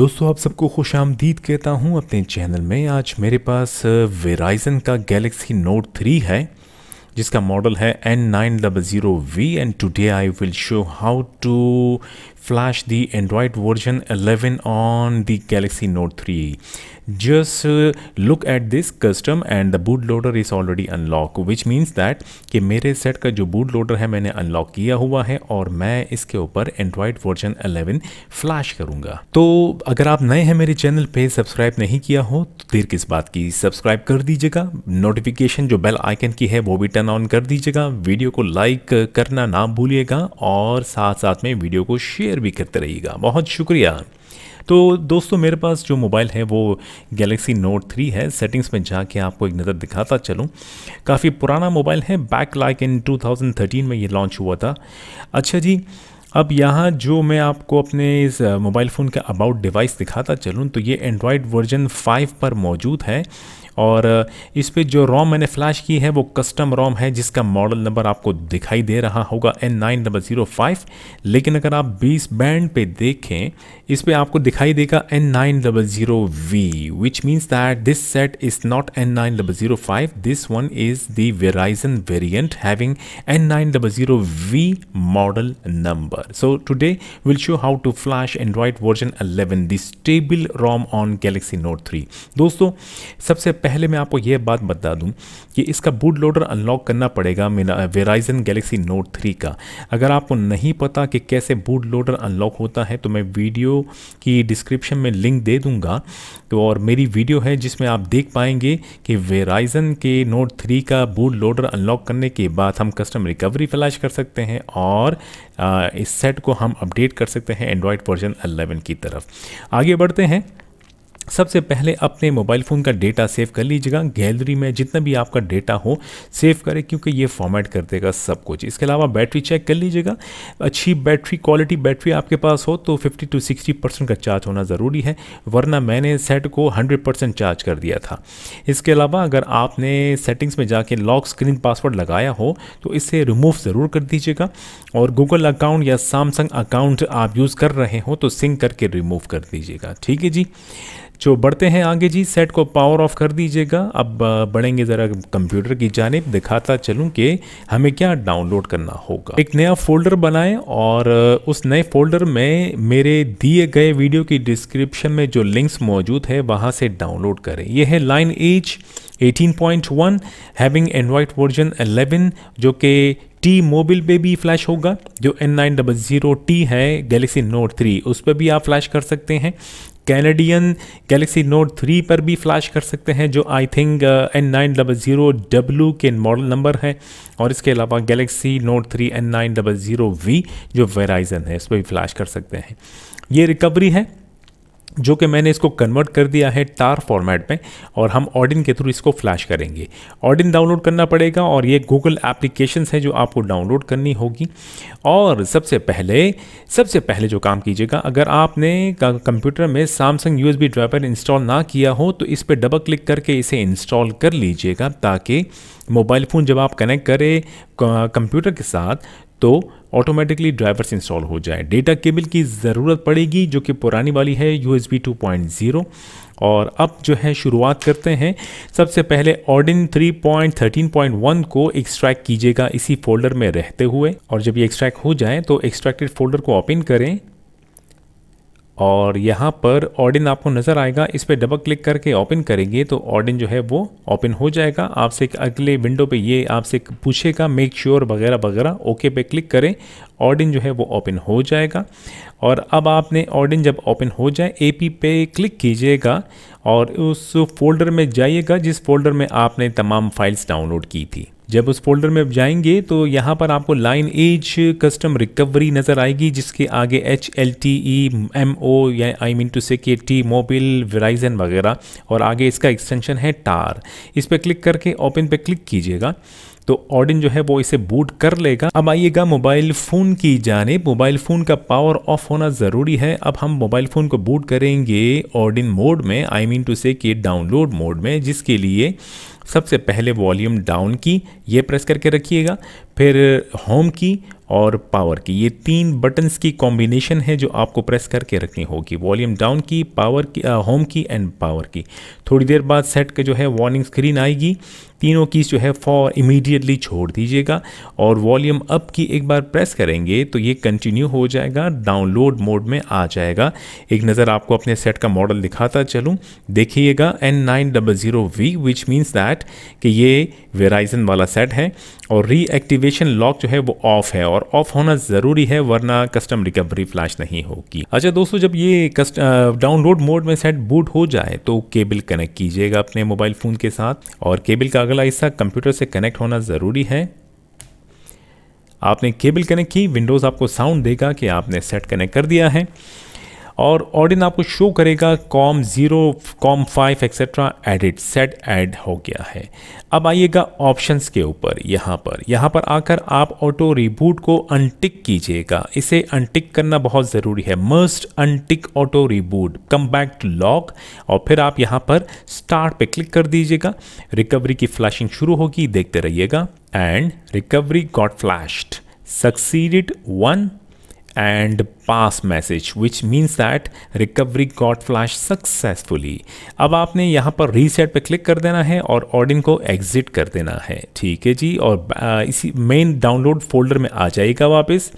दोस्तों आप सबको खुश आमदीद कहता हूँ अपने चैनल में आज मेरे पास वेराइजन का गैलेक्सी नोट थ्री है जिसका मॉडल है N nine double zero V and today I will show how to flash the Android version 11 on the Galaxy Note three just uh, look at this custom and the bootloader is already unlocked which means that कि मेरे set का जो bootloader है मैंने unlock किया हुआ है और मैं इसके ऊपर Android version 11 फ्लैश करूँगा तो अगर आप नए हैं मेरे चैनल पे सब्सक्राइब नहीं किया हो तो देर किस बात की सब्सक्राइब कर दीजिएगा नोटिफिकेशन जो बेल आइकन की है वो भी टर्न ऑन कर दीजिएगा वीडियो को लाइक करना ना भूलिएगा और साथ साथ में वीडियो को शेयर भी करते रहिएगा बहुत शुक्रिया तो दोस्तों मेरे पास जो मोबाइल है वो गैलेक्सी नोट थ्री है सेटिंग्स में जाके आपको एक नज़र दिखाता चलूँ काफ़ी पुराना मोबाइल है बैक लाइक इन 2013 में ये लॉन्च हुआ था अच्छा जी अब यहाँ जो मैं आपको अपने इस मोबाइल फ़ोन का अबाउट डिवाइस दिखाता चलूँ तो ये एंड्रॉयड वर्जन 5 पर मौजूद है और इस पर जो रोम मैंने फ्लैश की है वो कस्टम रोम है जिसका मॉडल नंबर आपको दिखाई दे रहा होगा N nine double zero five लेकिन अगर आप बीस बैंड पे देखें इस पर आपको दिखाई देगा N nine double zero V which means that this set is not N nine double zero five this one is Verizon variant having N nine double zero V model number so today will show how to flash Android version eleven this stable ROM on Galaxy Note three दोस्तों सबसे पहले मैं आपको यह बात बता दूं कि इसका बूट लोडर अनलॉक करना पड़ेगा मेरा वेराइजन गैलेक्सी नोट थ्री का अगर आपको नहीं पता कि कैसे बूट लोडर अनलॉक होता है तो मैं वीडियो की डिस्क्रिप्शन में लिंक दे दूँगा तो और मेरी वीडियो है जिसमें आप देख पाएंगे कि वेराइजन के नोट थ्री का बूट लोडर अनलॉक करने के बाद हम कस्टम रिकवरी फ्लैश कर सकते हैं और uh, इस सेट को हम अपडेट कर सकते हैं एंड्रॉयड वर्जन 11 की तरफ आगे बढ़ते हैं सबसे पहले अपने मोबाइल फ़ोन का डेटा सेव कर लीजिएगा गैलरी में जितना भी आपका डेटा हो सेव करें क्योंकि ये फॉर्मेट कर देगा सब कुछ इसके अलावा बैटरी चेक कर लीजिएगा अच्छी बैटरी क्वालिटी बैटरी आपके पास हो तो 50 टू 60 परसेंट का चार्ज होना ज़रूरी है वरना मैंने सेट को 100 परसेंट चार्ज कर दिया था इसके अलावा अगर आपने सेटिंग्स में जाके लॉक स्क्रीन पासवर्ड लगाया हो तो इसे रिमूव ज़रूर कर दीजिएगा और गूगल अकाउंट या सैमसंग अकाउंट आप यूज़ कर रहे हो तो सिंक करके रिमूव कर दीजिएगा ठीक है जी जो बढ़ते हैं आगे जी सेट को पावर ऑफ कर दीजिएगा अब बढ़ेंगे ज़रा कंप्यूटर की जानब दिखाता चलूँ कि हमें क्या डाउनलोड करना होगा एक नया फोल्डर बनाएं और उस नए फोल्डर में मेरे दिए गए वीडियो की डिस्क्रिप्शन में जो लिंक्स मौजूद है वहाँ से डाउनलोड करें यह है line H 18.1 having Android version eleven जो कि टी मोबिल पे भी फ्लैश होगा जो N nine double zero T है गैलेक्सी नोट थ्री उस पर भी आप फ्लैश कर सकते हैं कैनेडियन गैलेक्सी नोट थ्री पर भी फ्लैश कर सकते हैं जो I think N nine double zero W के मॉडल नंबर है और इसके अलावा Galaxy Note three N nine double zero V जो वेराइजन है इस पर भी फ्लैश कर सकते हैं ये रिकवरी है जो कि मैंने इसको कन्वर्ट कर दिया है टार फॉर्मेट में और हम ऑडिन के थ्रू इसको फ्लैश करेंगे ऑडिन डाउनलोड करना पड़ेगा और ये गूगल एप्लीकेशंस है जो आपको डाउनलोड करनी होगी और सबसे पहले सबसे पहले जो काम कीजिएगा अगर आपने कंप्यूटर में सैमसंग यू ड्राइवर इंस्टॉल ना किया हो तो इस पर डबल क्लिक करके इसे इंस्टॉल कर लीजिएगा ताकि मोबाइल फ़ोन जब आप कनेक्ट करें कंप्यूटर के साथ तो ऑटोमेटिकली ड्राइवर्स इंस्टॉल हो जाए डेटा केबल की ज़रूरत पड़ेगी जो कि पुरानी वाली है यू एस बी और अब जो है शुरुआत करते हैं सबसे पहले ऑर्डिन 3.13.1 को एक्सट्रैक्ट कीजिएगा इसी फोल्डर में रहते हुए और जब ये एक्सट्रैक्ट हो जाए तो एक्सट्रैक्टेड फोल्डर को ओपन करें और यहाँ पर ऑडिन आपको नज़र आएगा इस पर डबल क्लिक करके ओपन करेंगे तो ऑडिन जो है वो ओपन हो जाएगा आपसे एक अगले विंडो पे ये आपसे पूछेगा मेक श्योर वगैरह वगैरह ओके पे क्लिक करें ऑडिन जो है वो ओपन हो जाएगा और अब आपने ऑडिन जब ओपन हो जाए एपी पे क्लिक कीजिएगा और उस फोल्डर में जाइएगा जिस फोल्डर में आपने तमाम फाइल्स डाउनलोड की थी जब उस फोल्डर में जाएंगे तो यहाँ पर आपको लाइन एज कस्टम रिकवरी नज़र आएगी जिसके आगे H L T E M O या आई मीन टू से के टी मोबिल वराइजन वगैरह और आगे इसका एक्सटेंशन है टार इस पर क्लिक करके ओपन पे क्लिक कीजिएगा तो ऑडिन जो है वो इसे बूट कर लेगा अब आइएगा मोबाइल फ़ोन की जानब मोबाइल फ़ोन का पावर ऑफ होना ज़रूरी है अब हम मोबाइल फ़ोन को बूट करेंगे ऑडिन मोड में आई मीन टू से के डाउनलोड मोड में जिसके लिए सबसे पहले वॉल्यूम डाउन की ये प्रेस करके रखिएगा फिर होम की और पावर की ये तीन बटन्स की कॉम्बिनेशन है जो आपको प्रेस करके रखनी होगी volume down key power key home key and power key थोड़ी देर बाद सेट के जो है वार्निंग स्क्रीन आएगी तीनों कीज़ जो है फॉर इमीडिएटली छोड़ दीजिएगा और वॉल्यूम अप की एक बार प्रेस करेंगे तो ये कंटिन्यू हो जाएगा डाउनलोड मोड में आ जाएगा एक नज़र आपको अपने सेट का मॉडल दिखाता चलूँ देखिएगा N nine double zero V which means that set कि ये वेराइजन वाला सेट है और रीएक्टिवेशन लॉक जो है वो ऑफ है और ऑफ होना ज़रूरी है वरना कस्टम रिकवरी फ्लैश नहीं होगी अच्छा दोस्तों जब ये डाउनलोड मोड में सेट बूट हो जाए तो केबल कनेक्ट कीजिएगा अपने मोबाइल फ़ोन के साथ और केबल का अगला हिस्सा कंप्यूटर से कनेक्ट होना ज़रूरी है आपने केबल कनेक्ट की विंडोज़ आपको साउंड देगा कि आपने सेट कनेक्ट कर दिया है और ऑडिन आपको शो करेगा COM zero COM five etcetera added set add हो गया है अब आइएगा ऑप्शंस के ऊपर यहाँ पर यहाँ पर आकर आप ऑटो रिबूट को अनटिक कीजिएगा इसे अनटिक करना बहुत ज़रूरी है must untick auto reboot come back to lock और फिर आप यहाँ पर स्टार्ट पे क्लिक कर दीजिएगा रिकवरी की फ्लैशिंग शुरू होगी देखते रहिएगा and recovery got flashed succeeded one and pass message which means that recovery got flash successfully अब आपने यहाँ पर रीसेट पे क्लिक कर देना है और ऑडिन को एग्ज़िट कर देना है ठीक है जी और इसी मेन डाउनलोड फोल्डर में आ जाएगा वापस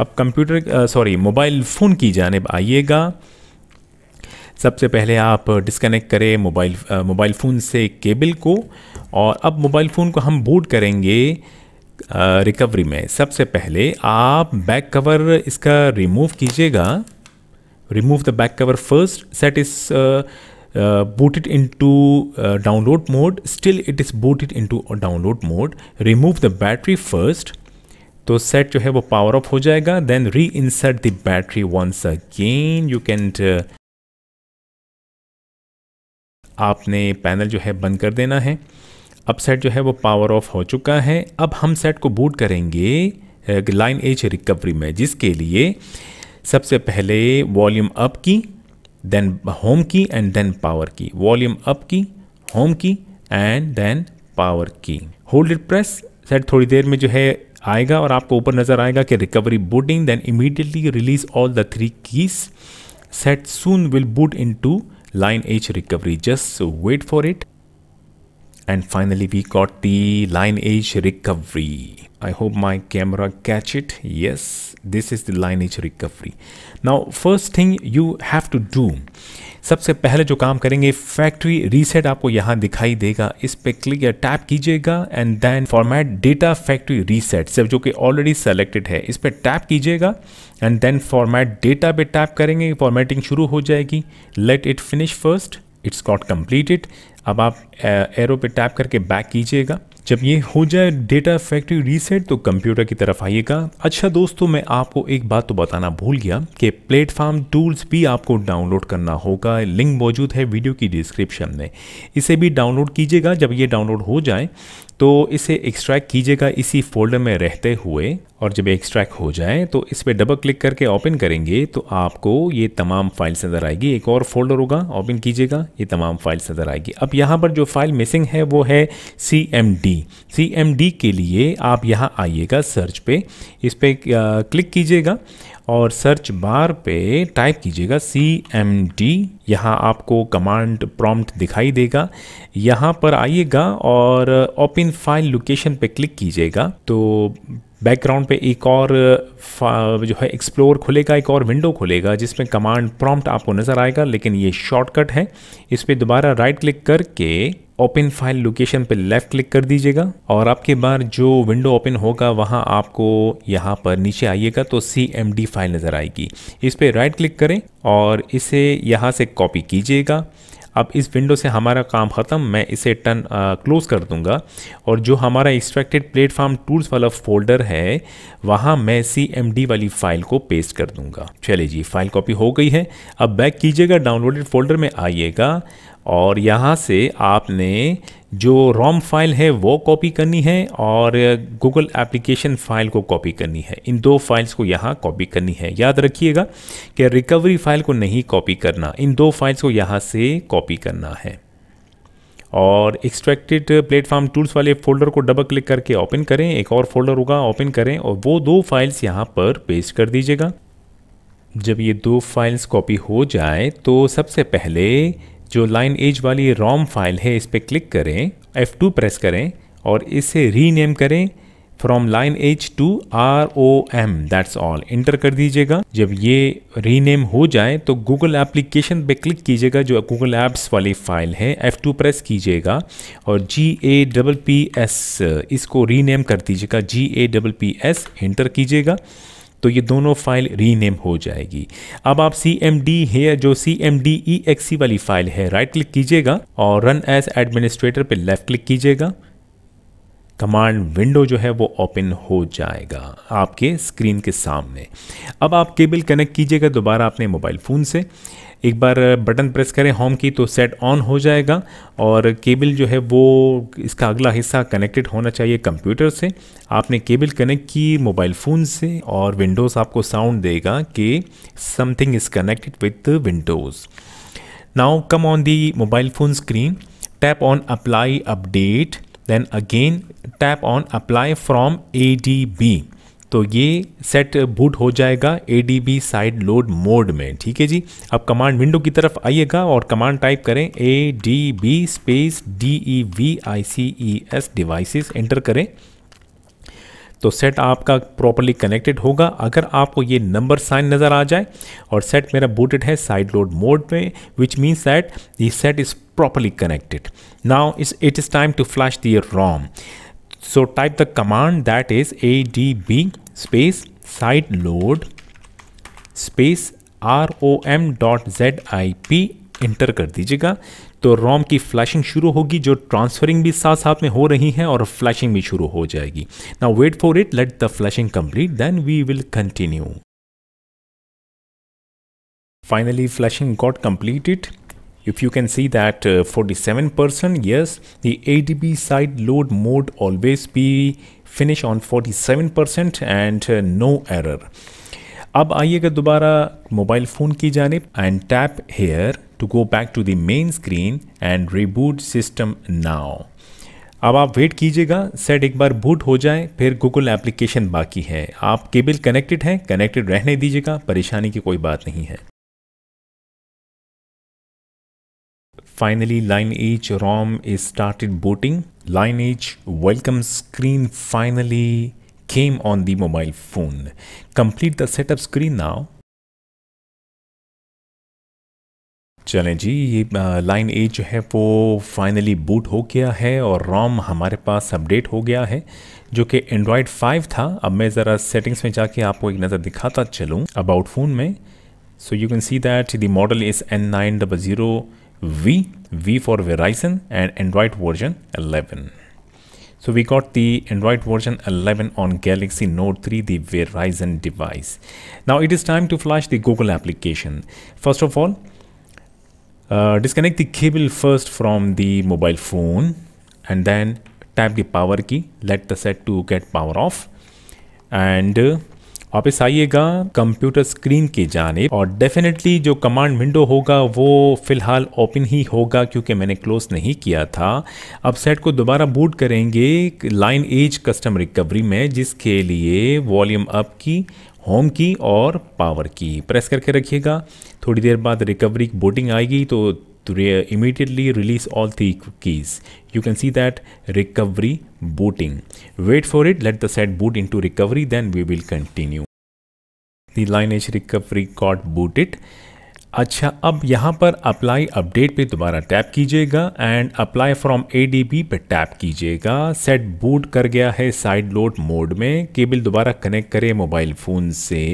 अब कंप्यूटर सॉरी मोबाइल फ़ोन की जानब आइएगा सबसे पहले आप डिस्कनेक्ट करें मोबाइल मोबाइल फ़ोन से केबल को और अब मोबाइल फ़ोन को हम बूट करेंगे रिकवरी में सबसे पहले आप बैक कवर इसका रिमूव कीजिएगा remove the back cover first set is booted into download mode still it is booted in to download mode remove the battery first तो सेट जो है वो पावर ऑफ हो जाएगा then reinsert the battery once again you can आपने panel जो है बंद कर देना है अब सेट जो है वो पावर ऑफ हो चुका है अब हम सेट को बूट करेंगे लाइन एच रिकवरी में जिसके लिए सबसे पहले volume up key then home key and then power key volume up key home key and then power key hold it press set थोड़ी देर में जो है आएगा और आपको ऊपर नजर आएगा कि recovery booting then immediately release all the three keys set soon will boot in to H recovery just wait for it And finally we got the line edge recovery. I hope my camera catch it. Yes, this is the line edge recovery. Now first thing you have to do. सबसे पहले जो काम करेंगे factory reset आपको यहाँ दिखाई देगा इस पर क्लिक या टैप कीजिएगा and then format data factory reset सब जो कि ऑलरेडी सेलेक्टेड है इस पर टैप कीजिएगा एंड देन फॉर्मेट डेटा पे टैप करेंगे फॉर्मेटिंग शुरू हो जाएगी let it finish first it's got completed अब आप एरो पे टैप करके बैक कीजिएगा जब ये हो जाए डेटा फैक्ट्री रीसेट तो कंप्यूटर की तरफ आइएगा अच्छा दोस्तों मैं आपको एक बात तो बताना भूल गया कि प्लेटफॉर्म टूल्स भी आपको डाउनलोड करना होगा लिंक मौजूद है वीडियो की डिस्क्रिप्शन में इसे भी डाउनलोड कीजिएगा जब ये डाउनलोड हो जाए तो इसे एक्सट्रैक्ट कीजिएगा इसी फोल्डर में रहते हुए और जब एक्सट्रैक्ट हो जाए तो इस पर डबल क्लिक करके ओपन करेंगे तो आपको ये तमाम फाइल्स नज़र आएगी एक और फोल्डर होगा ओपन कीजिएगा ये तमाम फाइल्स नज़र आएगी अब यहाँ पर जो फाइल मिसिंग है वो है C M D C M D के लिए आप यहाँ आइएगा सर्च पे इस पर क्लिक कीजिएगा और सर्च बार पे टाइप कीजिएगा सी एम डी यहाँ आपको कमांड प्रॉम्प्ट दिखाई देगा यहाँ पर आइएगा और ओपन फाइल लोकेशन पे क्लिक कीजिएगा तो बैकग्राउंड पे एक और जो है एक्सप्लोर खुलेगा एक और विंडो खुलेगा जिसमें कमांड प्रॉम्प्ट आपको नज़र आएगा लेकिन ये शॉर्टकट है इस पर दोबारा राइट क्लिक करके ओपन फाइल लोकेशन पे लेफ़्ट क्लिक कर दीजिएगा और आपके बार जो विंडो ओपन होगा वहाँ आपको यहाँ पर नीचे आइएगा तो सी एम डी फाइल नज़र आएगी इस पर राइट क्लिक करें और इसे यहाँ से कॉपी कीजिएगा अब इस विंडो से हमारा काम ख़त्म मैं इसे टर्न क्लोज़ कर दूंगा और जो हमारा एक्सट्रैक्टेड प्लेटफार्म टूल्स वाला फोल्डर है वहाँ मैं सी वाली फ़ाइल को पेस्ट कर दूंगा चले जी फाइल कॉपी हो गई है अब बैक कीजिएगा डाउनलोडेड फोल्डर में आइएगा और यहाँ से आपने जो रोम फाइल है वो कॉपी करनी है और गूगल एप्लीकेशन फाइल को कॉपी करनी है इन दो फाइल्स को यहाँ कॉपी करनी है याद रखिएगा कि रिकवरी फाइल को नहीं कॉपी करना इन दो फाइल्स को यहाँ से कॉपी करना है और एक्सट्रैक्टेड प्लेटफॉर्म टूल्स वाले फोल्डर को डबल क्लिक करके ओपन करें एक और फोल्डर होगा ओपन करें और वो दो फाइल्स यहाँ पर पेस्ट कर दीजिएगा जब ये दो फाइल्स कॉपी हो जाए तो सबसे पहले जो लाइन एज वाली रॉम फाइल है इस पर क्लिक करें F2 प्रेस करें और इसे रीनेम करें from Lineage to R O M that's all enter कर दीजिएगा जब ये रीनेम हो जाए तो गूगल एप्लीकेशन पे क्लिक कीजिएगा जो गूगल ऐप्स वाली फाइल है F2 प्रेस कीजिएगा और G A double P S इसको रीनेम कर दीजिएगा G A double P S enter कीजिएगा तो ये दोनों फाइल रीनेम हो जाएगी अब आप सी एम डी है जो C M D E exe वाली फाइल है राइट क्लिक कीजिएगा और रन एज एडमिनिस्ट्रेटर पे लेफ्ट क्लिक कीजिएगा कमांड विंडो जो है वो ओपन हो जाएगा आपके स्क्रीन के सामने अब आप केबल कनेक्ट कीजिएगा दोबारा अपने मोबाइल फ़ोन से एक बार बटन प्रेस करें होम की तो सेट ऑन हो जाएगा और केबल जो है वो इसका अगला हिस्सा कनेक्टेड होना चाहिए कंप्यूटर से आपने केबल कनेक्ट की मोबाइल फ़ोन से और विंडोज़ आपको साउंड देगा कि something is connected with Windows now come on the mobile phone screen tap on apply update again tap on apply from A D B तो ये सेट बूट हो जाएगा A D B side load mode में ठीक है जी अब command window की तरफ आइएगा और कमांड टाइप करें A D B space D E V I C E S devices enter करें तो सेट आपका प्रॉपरली कनेक्टेड होगा अगर आपको ये नंबर साइन नज़र आ जाए और सेट मेरा बूटेड है साइड लोड मोड में विच मीन्स दैट ये set is properly connected now is it is time to flash their ROM the command that is A D B space site load space R O M dot Z I P enter कर दीजिएगा तो रोम की flashing शुरू होगी जो transferring भी साथ साथ में हो रही है और फ्लैशिंग भी शुरू हो जाएगी now wait for it let the flashing complete then we will continue finally flashing got completed if you can see that uh, 47% yes the ADB side load mode always be finish on 47% and uh, no error अब आइएगा दोबारा mobile phone की जानब and tap here to go back to the main screen and reboot system now अब आप wait कीजिएगा set एक बार boot हो जाए फिर गूगल एप्लीकेशन बाकी है आप केबल कनेक्टेड हैं कनेक्टेड रहने दीजिएगा परेशानी की कोई बात नहीं है Finally, Lineage ROM is started booting. Lineage welcome screen finally came on the mobile phone. Complete the setup screen now. चलें जी ये लाइन ए जो है वो फाइनली बूट हो गया है और रॉम हमारे पास अपडेट हो गया है जो कि एंड्रॉयड 5 था अब मैं ज़रा सेटिंग्स में जाके आपको एक नज़र दिखाता चलूँ अबाउट फ़ोन में so you can see that the model is N nine double zero V, V for Verizon and Android version 11. So we got the Android version 11 on Galaxy Note 3, the Verizon device. Now it is time to flash the Google application. First of all, uh, disconnect the cable first from the mobile phone and then tap the power key. Let the set to get power off and uh, वापस आइएगा computer screen की जाने और definitely जो command window होगा वो फिलहाल open ही होगा क्योंकि मैंने क्लोज नहीं किया था अब सेट को दोबारा बूट करेंगे लाइन एज कस्टम रिकवरी में जिसके लिए वॉल्यूम अप की होम की और पावर की प्रेस करके रखिएगा थोड़ी देर बाद रिकवरी बोटिंग आएगी तो to re immediately release all three keys. You can see that recovery booting. Wait for it, let the set boot into recovery, then we will continue. The Lineage recovery got booted. अच्छा अब यहाँ पर apply update पे दोबारा tap कीजिएगा and apply from A D B पर tap कीजिएगा set boot कर गया है साइड लोड मोड में केबल दोबारा कनेक्ट करें मोबाइल फ़ोन से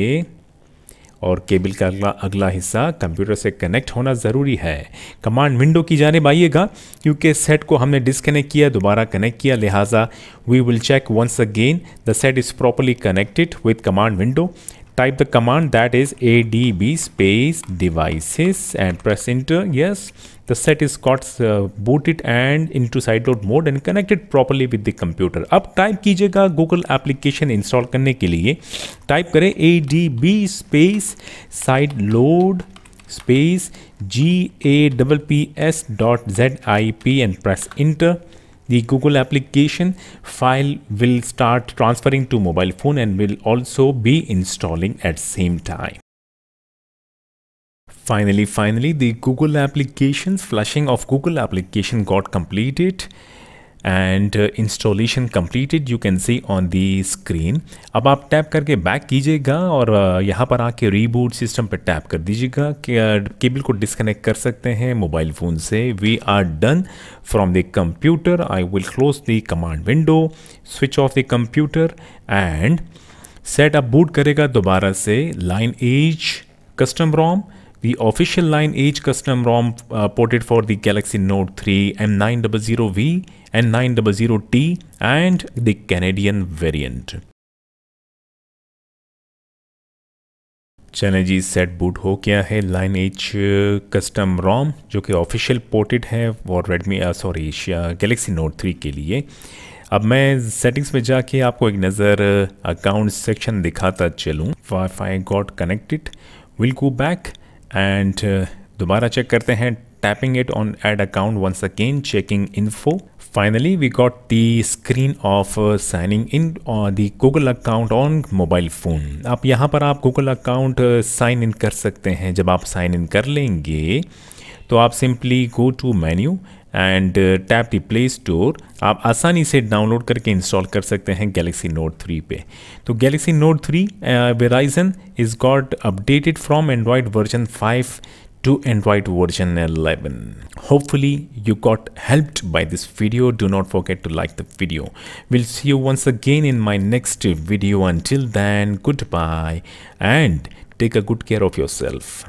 और केबल का अगला अगला हिस्सा कंप्यूटर से कनेक्ट होना ज़रूरी है कमांड विंडो की जानब आइएगा क्योंकि सेट को हमने डिसकनेक्ट किया दोबारा कनेक्ट किया लिहाजा we will check once again the set is properly connected with command window type command that is A D B space devices and press enter yes The set is got uh, booted and into side load mode and connected properly with the computer अब type कीजिएगा Google application install करने के लिए type करें A D B space side load space gaps dot zip and press enter the google application file will start transferring to mobile phone and will also be installing at same time Finally, finally, the Google applications flushing of Google application got completed and installation completed you can see on the screen अब आप tap करके back कीजिएगा और uh, यहाँ पर आके reboot system पर tap कर दीजिएगा uh, केबल को डिस्कनेक्ट कर सकते हैं मोबाइल फ़ोन से we are done from the computer I will close the command window switch off the computer and set up boot करेगा दोबारा से Lineage custom ROM The official Line H custom ROM uh, ported for the Galaxy Note 3 M900V and 900T and the Canadian variant. चले जी set boot हो गया है line H custom ROM जो कि official ported है और Redmi sorry Galaxy Note three के लिए अब मैं सेटिंग्स में जाके आपको एक नज़र अकाउंट सेक्शन दिखाता चलूँ फाई got connected will go back and दोबारा चेक करते हैं tapping it on add account once again checking info finally we got the screen of uh, signing in uh, the google account on mobile phone आप यहाँ पर आप google account sign in कर सकते हैं जब आप sign in कर लेंगे तो आप simply go to menu and tap the play store आप आसानी से डाउनलोड करके इंस्टॉल कर सकते हैं गैलेक्सी नोट थ्री पे तो Galaxy Note three Verizon is got updated from Android version five to Android version eleven hopefully you got helped by this video do not forget to like the video will see you once again in my next video until then goodbye and take a good care of your self